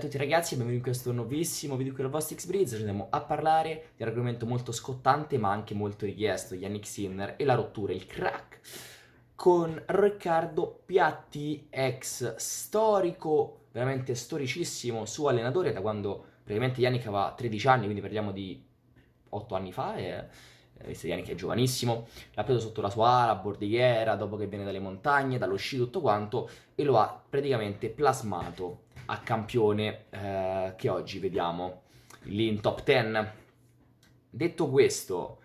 a tutti ragazzi, benvenuti in questo nuovissimo video qui da vostro x Oggi andiamo a parlare di un argomento molto scottante ma anche molto richiesto Yannick Sinner e la rottura, il crack Con Riccardo Piatti, ex storico, veramente storicissimo suo allenatore Da quando praticamente Yannick aveva 13 anni, quindi parliamo di 8 anni fa e... Eh. Eh, visto Yannick è giovanissimo, l'ha preso sotto la sua ala, bordigliera, dopo che viene dalle montagne, dallo sci, tutto quanto, e lo ha praticamente plasmato a campione eh, che oggi vediamo lì in top 10. Detto questo,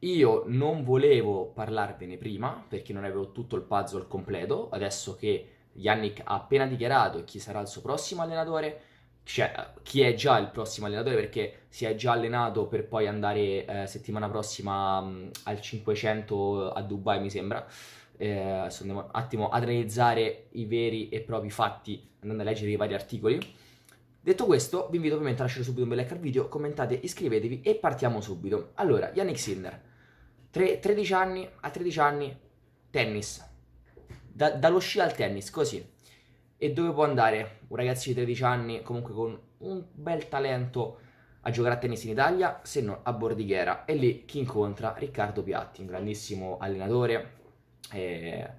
io non volevo parlarvene prima perché non avevo tutto il puzzle completo, adesso che Yannick ha appena dichiarato chi sarà il suo prossimo allenatore, cioè chi è già il prossimo allenatore perché si è già allenato per poi andare eh, settimana prossima mh, mm, al 500 a Dubai mi sembra, eh, se andiamo un attimo ad analizzare i veri e propri fatti andando a leggere i vari articoli. Detto questo, vi invito ovviamente a lasciare subito un bel like al video, commentate, iscrivetevi e partiamo subito. Allora, Yannick Sinner, 3, 13 anni, a 13 anni, tennis, da, dallo sci al tennis, così. E dove può andare un ragazzo di 13 anni, comunque con un bel talento, a giocare a tennis in Italia, se non a Bordighera? E lì chi incontra? Riccardo Piatti, un grandissimo allenatore, eh,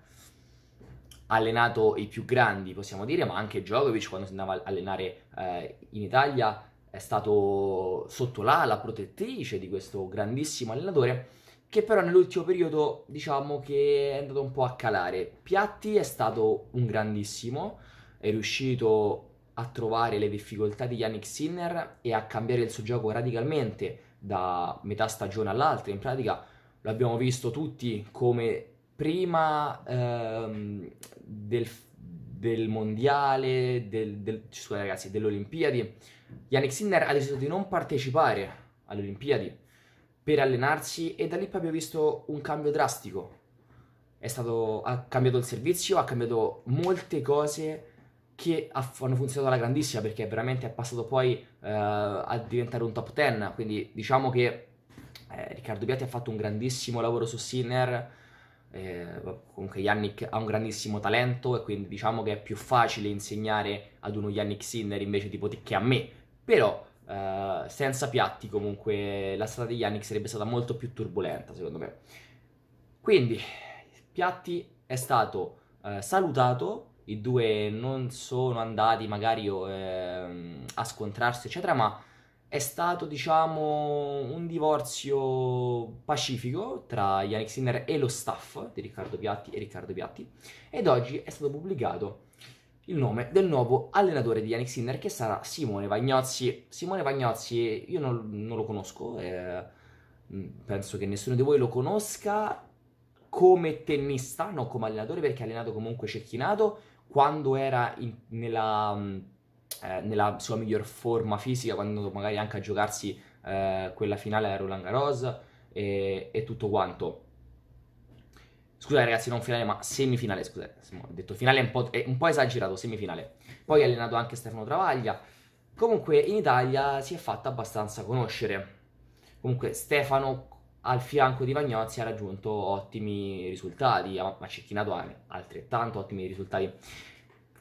allenato i più grandi, possiamo dire, ma anche Djokovic quando si andava a allenare eh, in Italia è stato sotto l'ala protettrice di questo grandissimo allenatore che però nell'ultimo periodo diciamo che è andato un po' a calare. Piatti è stato un grandissimo, è riuscito a trovare le difficoltà di Yannick Sinner e a cambiare il suo gioco radicalmente da metà stagione all'altra. In pratica lo abbiamo visto tutti come prima ehm, del, del, mondiale, del, del, scusate ragazzi, delle Olimpiadi, Yannick Sinner ha deciso di non partecipare alle Olimpiadi per allenarsi e da lì poi abbiamo visto un cambio drastico. Stato, ha cambiato il servizio, ha cambiato molte cose che hanno funzionato alla grandissima perché veramente è passato poi eh, a diventare un top 10. Quindi diciamo che eh, Riccardo Piatti ha fatto un grandissimo lavoro su Sinner eh, comunque Yannick ha un grandissimo talento e quindi diciamo che è più facile insegnare ad uno Yannick Sinner invece tipo te che a me, però eh, senza piatti comunque la strada di Yannick sarebbe stata molto più turbolenta secondo me. Quindi Piatti è stato eh, salutato, i due non sono andati magari ehm, a scontrarsi eccetera, ma è stato diciamo un divorzio pacifico tra Yannick Sinner e lo staff di Riccardo Piatti e Riccardo Piatti ed oggi è stato pubblicato il nome del nuovo allenatore di Yannick Sinner che sarà Simone Vagnozzi. Simone Vagnozzi io non, non lo conosco, eh, mm, penso che nessuno di voi lo conosca come tennista, non come allenatore perché ha allenato comunque Cecchinato quando era in, nella mm, eh, nella sua miglior forma fisica, quando magari anche a giocarsi eh, quella finale a Roland Garros e, e tutto quanto. Scusate ragazzi, non finale, ma semifinale, scusate, ho detto finale un, po', è un po' esagerato, semifinale. Poi ha allenato anche Stefano Travaglia. Comunque in Italia si è fatta abbastanza conoscere. Comunque Stefano al fianco di Vagnozzi ha raggiunto ottimi risultati, ha cecchinato altrettanto ottimi risultati.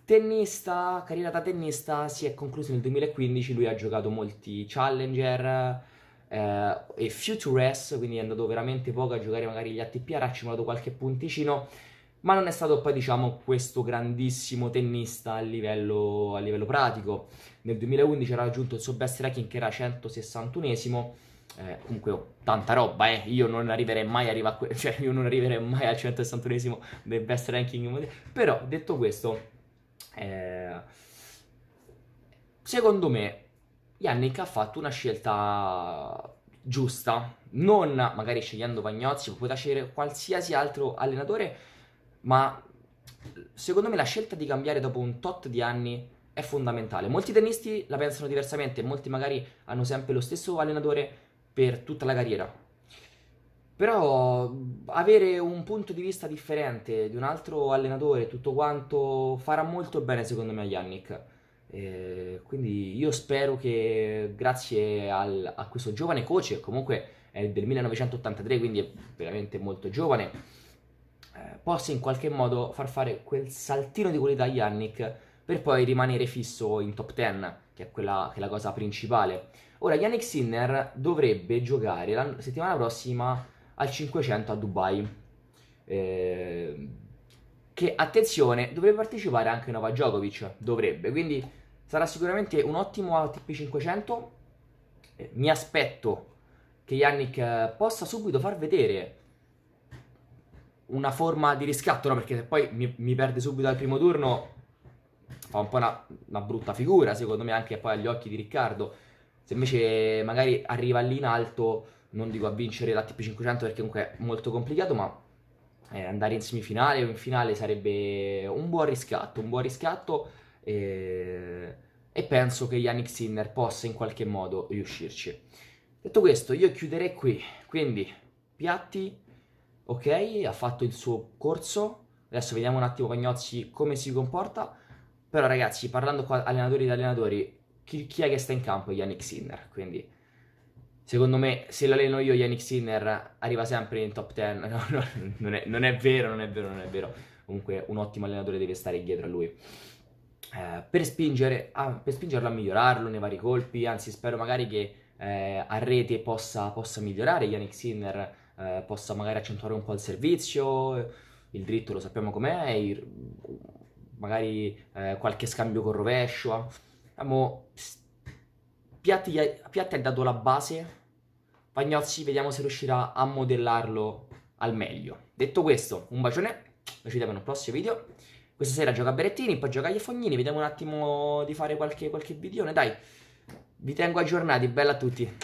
Tennista, carriera da tennista si è conclusa nel 2015, lui ha giocato molti challenger eh, e futures, quindi è andato veramente poco a giocare magari gli ATP, ha raccimolato qualche punticino, ma non è stato poi diciamo questo grandissimo tennista a livello, a livello pratico. Nel 2011 ha raggiunto il suo best ranking che era 161esimo, eh, comunque oh, tanta roba, eh. io, non arriverei mai a que- cioè, io non arriverei mai al 161esimo del best ranking però detto questo eh, secondo me, Yannick ha fatto una scelta giusta, non magari scegliendo Vagnozzi, ma poteva scegliere qualsiasi altro allenatore, ma secondo me la scelta di cambiare dopo un tot di anni è fondamentale. Molti tennisti la pensano diversamente, molti magari hanno sempre lo stesso allenatore per tutta la carriera, però avere un punto di vista differente di un altro allenatore, tutto quanto, farà molto bene secondo me a Yannick. Eh, quindi io spero che grazie al, a questo giovane coach, che comunque è del 1983, quindi è veramente molto giovane, eh, possa in qualche modo far fare quel saltino di qualità a Yannick per poi rimanere fisso in top 10, che è, quella, che è la cosa principale. Ora, Yannick Sinner dovrebbe giocare la settimana prossima al 500 a Dubai. Eh, che attenzione, dovrebbe partecipare anche Nova Djokovic, dovrebbe, quindi sarà sicuramente un ottimo ATP 500. Eh, mi aspetto che Yannick eh, possa subito far vedere una forma di riscatto, no? perché se poi mi, mi perde subito al primo turno fa un po' una, una, brutta figura, secondo me, anche poi agli occhi di Riccardo. Se invece magari arriva lì in alto non dico a vincere la TP500 perché comunque è molto complicato, ma eh, andare in semifinale o in finale sarebbe un buon riscatto, un buon riscatto eh, e penso che Yannick Sinner possa in qualche modo riuscirci. Detto questo, io chiuderei qui, quindi Piatti, ok, ha fatto il suo corso, adesso vediamo un attimo Pagnozzi come si comporta, però ragazzi, parlando qua allenatori ed allenatori, chi, chi è che sta in campo? Yannick Sinner, quindi Secondo me, se l'alleno io, Yannick Sinner arriva sempre in top 10. No, no, non, è, non, è, vero, non è vero, non è vero. Comunque, un ottimo allenatore deve stare dietro a lui. Eh, per, spingere a, per, spingerlo a migliorarlo nei vari colpi, anzi, spero magari che eh, a rete possa, possa migliorare. Yannick Sinner eh, possa magari accentuare un po' il servizio. Il dritto lo sappiamo com'è, il, magari eh, qualche scambio con rovescio. Amo, Piatti, Piatti ha dato la base, Pagnozzi vediamo se riuscirà a modellarlo al meglio. Detto questo, un bacione, noi ci vediamo in un prossimo video. Questa sera gioca a Berettini, poi gioca agli Fognini, vediamo un attimo di fare qualche, qualche videone, dai. Vi tengo aggiornati, bella a tutti.